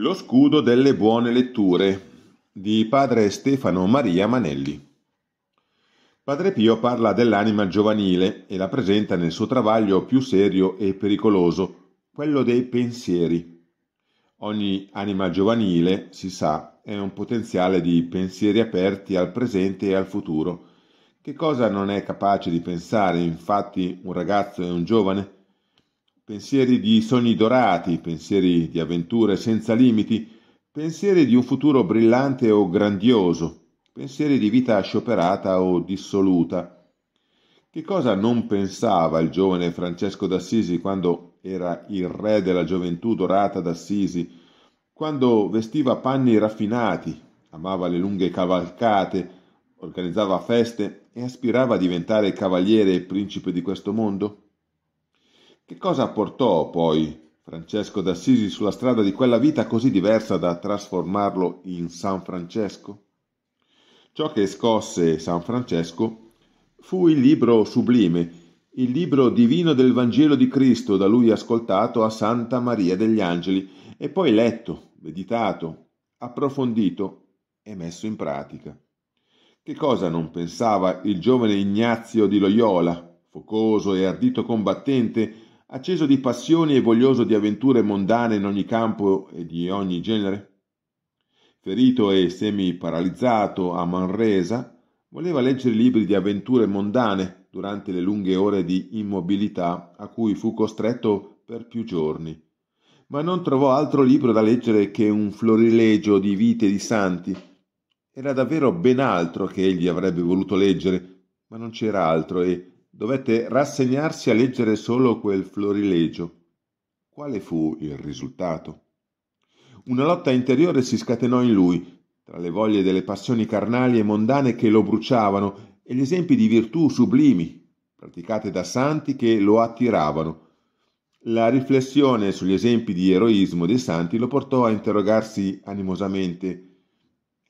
Lo scudo delle buone letture di padre Stefano Maria Manelli. Padre Pio parla dell'anima giovanile e la presenta nel suo travaglio più serio e pericoloso, quello dei pensieri. Ogni anima giovanile, si sa, è un potenziale di pensieri aperti al presente e al futuro. Che cosa non è capace di pensare infatti un ragazzo e un giovane? pensieri di sogni dorati, pensieri di avventure senza limiti, pensieri di un futuro brillante o grandioso, pensieri di vita scioperata o dissoluta. Che cosa non pensava il giovane Francesco d'Assisi quando era il re della gioventù dorata d'Assisi, quando vestiva panni raffinati, amava le lunghe cavalcate, organizzava feste e aspirava a diventare cavaliere e principe di questo mondo? Che cosa portò poi Francesco d'Assisi sulla strada di quella vita così diversa da trasformarlo in San Francesco? Ciò che scosse San Francesco fu il libro sublime, il libro divino del Vangelo di Cristo da lui ascoltato a Santa Maria degli Angeli e poi letto, meditato, approfondito e messo in pratica. Che cosa non pensava il giovane Ignazio di Loyola, focoso e ardito combattente, acceso di passioni e voglioso di avventure mondane in ogni campo e di ogni genere? Ferito e semi-paralizzato a Manresa, voleva leggere libri di avventure mondane durante le lunghe ore di immobilità a cui fu costretto per più giorni, ma non trovò altro libro da leggere che un florilegio di vite di santi. Era davvero ben altro che egli avrebbe voluto leggere, ma non c'era altro e dovette rassegnarsi a leggere solo quel florilegio. Quale fu il risultato? Una lotta interiore si scatenò in lui, tra le voglie delle passioni carnali e mondane che lo bruciavano e gli esempi di virtù sublimi, praticate da santi che lo attiravano. La riflessione sugli esempi di eroismo dei santi lo portò a interrogarsi animosamente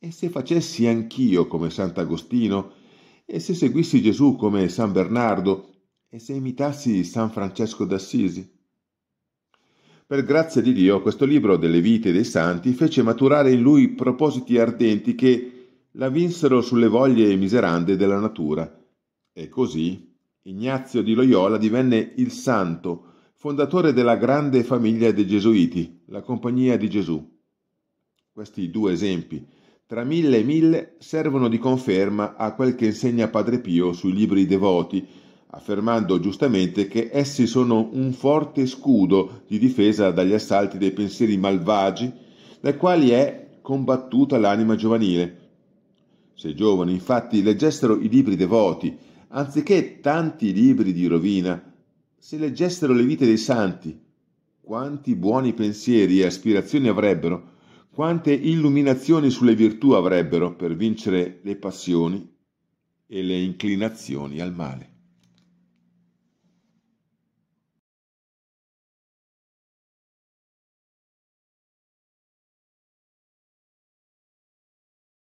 E se facessi anch'io come Sant'Agostino, e se seguissi Gesù come San Bernardo? E se imitassi San Francesco d'Assisi? Per grazia di Dio, questo libro delle vite dei santi fece maturare in lui propositi ardenti che la vinsero sulle voglie miserande della natura. E così Ignazio di Loyola divenne il santo, fondatore della grande famiglia dei Gesuiti, la Compagnia di Gesù. Questi due esempi tra mille e mille servono di conferma a quel che insegna Padre Pio sui libri devoti, affermando giustamente che essi sono un forte scudo di difesa dagli assalti dei pensieri malvagi, dai quali è combattuta l'anima giovanile. Se i giovani infatti leggessero i libri devoti, anziché tanti libri di rovina, se leggessero le vite dei santi, quanti buoni pensieri e aspirazioni avrebbero, quante illuminazioni sulle virtù avrebbero per vincere le passioni e le inclinazioni al male.